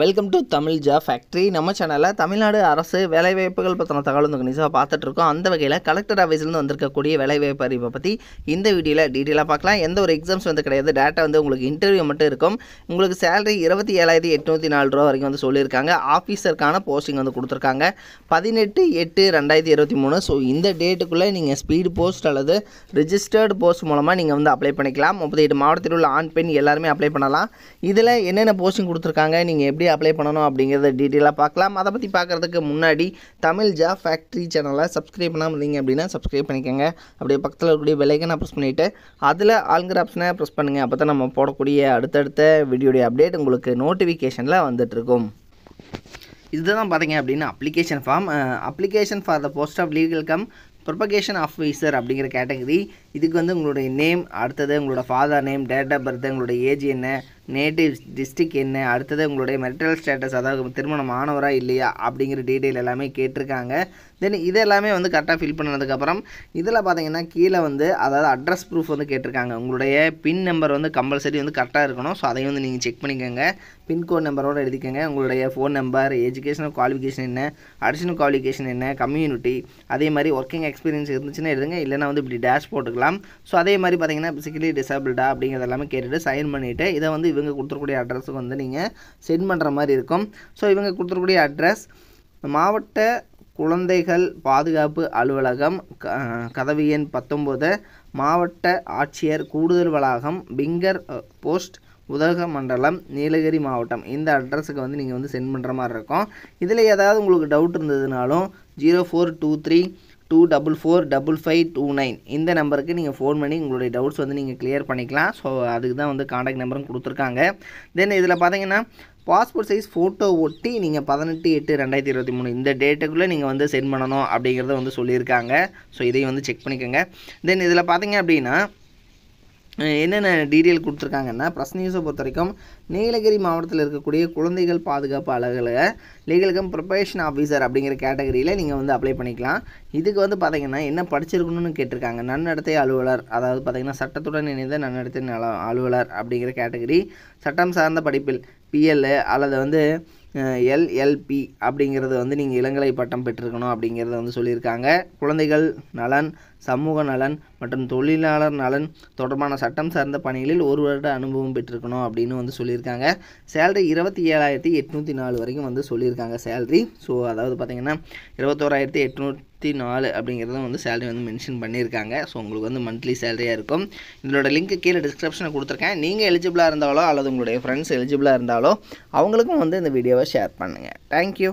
welcome to Tamil job factory நம்ம சேனலில் தமிழ்நாடு அரசு வேலைவாய்ப்புகள் பற்றின தகவல் வந்து நியூஸாக பார்த்துட்ருக்கோம் அந்த வகையில் கலெக்டர் ஆஃபீஸ்லேருந்து வந்திருக்கக்கூடிய வேலைவாய்ப்பு அறிவை பற்றி இந்த வீடியோவில் டீட்டெயிலாக பார்க்கலாம் எந்த ஒரு எக்ஸாம்ஸ் வந்து கிடையாது டேட்டா வந்து உங்களுக்கு இன்டர்வியூ மட்டும் இருக்கும் உங்களுக்கு சேலரி இருபத்தி ஏழாயிரத்தி எட்நூற்றி நாலு ரூபா வரைக்கும் வந்து சொல்லியிருக்காங்க ஆஃபீஸருக்கான போஸ்டிங் வந்து கொடுத்துருக்காங்க பதினெட்டு எட்டு ரெண்டாயிரத்தி இருபத்தி மூணு ஸோ இந்த டேட்டுக்குள்ளே நீங்கள் ஸ்பீடு போஸ்ட் அல்லது ரிஜிஸ்டர்டு போஸ்ட் மூலமாக நீங்கள் வந்து அப்ளை பண்ணிக்கலாம் முப்பத்தி எட்டு மாவட்டத்தில் உள்ள ஆண் பெண் எல்லாருமே அப்ளை பண்ணலாம் இதில் என்னென்ன போஸ்டிங் கொடுத்துருக்காங்க நீங்கள் எப்படி அப்ளை பண்ணணும் அப்படிங்கிறத டீட்டெயிலாக பார்க்கலாம் அதை பற்றி பார்க்குறதுக்கு முன்னாடி தமிழ் ஜாப் ஃபேக்ட்ரி சேனலை சப்ஸ்கிரைப் பண்ணாமல் இருந்தீங்க அப்படின்னா சப்ஸ்கிரைப் பண்ணிக்கோங்க அப்படியே பக்கத்தில் இருக்கக்கூடிய விலைக்கான ப்ரெஸ் பண்ணிவிட்டு அதில் ஆளுங்கிற ஆப்ஷனை ப்ரெஸ் பண்ணுங்கள் அப்போ தான் நம்ம போடக்கூடிய அடுத்தடுத்த வீடியோடைய அப்டேட் உங்களுக்கு நோட்டிஃபிகேஷனில் வந்துட்டுருக்கும் இதுதான் பார்த்தீங்க அப்படின்னா application form application for the post of legal cum probation officer அப்படிங்கிற கேட்டகரி இதுக்கு வந்து உங்களுடைய நேம் அடுத்தது உங்களோட father name date of birth உங்களுடைய ஏஜ் என்ன நேட்டிவ் டிஸ்ட்ரிக் என்ன அடுத்தது உங்களுடைய மெரிட்டல் ஸ்டேட்டஸ் அதாவது திருமணம் ஆனவராக இல்லையா அப்படிங்கிற டீட்டெயில் எல்லாமே கேட்டிருக்காங்க தென் இதெல்லாமே வந்து கரெக்டாக ஃபில் பண்ணதுக்கப்புறம் இதில் பார்த்தீங்கன்னா கீழே வந்து அதாவது அட்ரஸ் ப்ரூஃப் வந்து கேட்டிருக்காங்க உங்களுடைய பின் நம்பர் வந்து கம்பல்சரி வந்து கரெக்டாக இருக்கணும் ஸோ அதையும் வந்து நீங்கள் செக் பண்ணிக்கோங்க பின்கோட் நம்பரோடு எழுதிக்கோங்க உங்களுடைய ஃபோன் நம்பர் எஜுகேஷனல் குவாலிஃபிகேஷன் என்ன அடிஷனல் குவாலிஃபிகேஷன் என்ன கம்யூனிட்டி அதே மாதிரி ஒர்க்கிங் எக்ஸ்பீரியன்ஸ் இருந்துச்சுன்னா எழுதுங்க இல்லைனா வந்து இப்படி டேஷ் போட்டுக்கலாம் கொடுக்கலாம் ஸோ அதே மாதிரி பார்த்தீங்கன்னா பிசிக்கலி டிசபிள்டா அப்படிங்கிறது எல்லாமே கேட்டுட்டு சைன் பண்ணிவிட்டு இதை வந்து இவங்க கொடுத்துருக்கூடிய அட்ரஸுக்கு வந்து நீங்கள் சென்ட் பண்ணுற மாதிரி இருக்கும் ஸோ இவங்க கொடுத்துருக்கூடிய அட்ரஸ் மாவட்ட குழந்தைகள் பாதுகாப்பு அலுவலகம் க கதவு எண் பத்தொம்போது மாவட்ட ஆட்சியர் கூடுதல் வளாகம் பிங்கர் போஸ்ட் உதகமண்டலம் நீலகிரி மாவட்டம் இந்த அட்ரஸுக்கு வந்து நீங்கள் வந்து சென்ட் பண்ணுற மாதிரி இருக்கும் இதில் ஏதாவது உங்களுக்கு டவுட் இருந்ததுனாலும் zero four two three two double four double five two nine இந்த நம்பருக்கு நீங்கள் ஃபோன் பண்ணி உங்களுடைய டவுட்ஸ் வந்து நீங்கள் கிளியர் பண்ணிக்கலாம் ஸோ அதுக்கு தான் வந்து காண்டாக்ட் நம்பரும் கொடுத்துருக்காங்க தென் இதில் பார்த்தீங்கன்னா பாஸ்போர்ட் சைஸ் ஃபோட்டோ ஒட்டி நீங்கள் பதினெட்டு எட்டு ரெண்டாயிரத்தி இருபத்தி மூணு இந்த டேட்டுக்குள்ளே நீங்கள் வந்து சென்ட் பண்ணணும் அப்படிங்கிறத வந்து சொல்லியிருக்காங்க ஸோ இதையும் வந்து செக் பண்ணிக்கோங்க தென் இதில் பார்த்தீங்க அப்படின்னா என்னென்ன டீட்டெயில் கொடுத்துருக்காங்கன்னா பிரஸ் நியூஸை பொறுத்த வரைக்கும் நீலகிரி மாவட்டத்தில் இருக்கக்கூடிய குழந்தைகள் பாதுகாப்பு அலுவலக லீகல் கம் ப்ரொபேஷன் ஆஃபீஸர் அப்படிங்கிற கேட்டகரியில் நீங்கள் வந்து அப்ளை பண்ணிக்கலாம் இதுக்கு வந்து பார்த்திங்கன்னா என்ன படிச்சிருக்கணும்னு கேட்டிருக்காங்க நன்னடத்தை அலுவலர் அதாவது பார்த்திங்கன்னா சட்டத்துடன் இணைந்த நன்னடத்தை அலுவலர் அப்படிங்கிற கேட்டகரி சட்டம் சார்ந்த படிப்பில் பிஎல்லு அல்லது வந்து எல்எல்பி அப்படிங்கிறது வந்து நீங்கள் இளங்கலை பட்டம் பெற்றிருக்கணும் அப்படிங்கிறத வந்து சொல்லியிருக்காங்க குழந்தைகள் நலன் சமூக நலன் மற்றும் தொழிலாளர் நலன் தொடர்பான சட்டம் சார்ந்த பணிகளில் ஒரு வருட அனுபவம் பெற்றிருக்கணும் அப்படின்னு வந்து சொல்லியிருக்காங்க சேலரி இருபத்தி ஏழாயிரத்தி எட்நூற்றி நாலு வரைக்கும் வந்து சொல்லியிருக்காங்க சேலரி ஸோ அதாவது பார்த்திங்கன்னா இருபத்தோராயிரத்தி எட்நூற்றி நாலு அப்படிங்கிறத வந்து சேலரி வந்து மென்ஷன் பண்ணியிருக்காங்க ஸோ உங்களுக்கு வந்து மந்த்லி சேலரியாக இருக்கும் இதோட லிங்க் கீழே டிஸ்கிரிப்ஷனில் கொடுத்துருக்கேன் நீங்கள் எலிஜிபிளாக இருந்தாலோ அல்லது உங்களுடைய ஃப்ரெண்ட்ஸ் எலிஜிபிளாக இருந்தாலோ அவங்களுக்கும் வந்து இந்த வீடியோவை வீடியோவை ஷேர் பண்ணுங்கள் தேங்க்யூ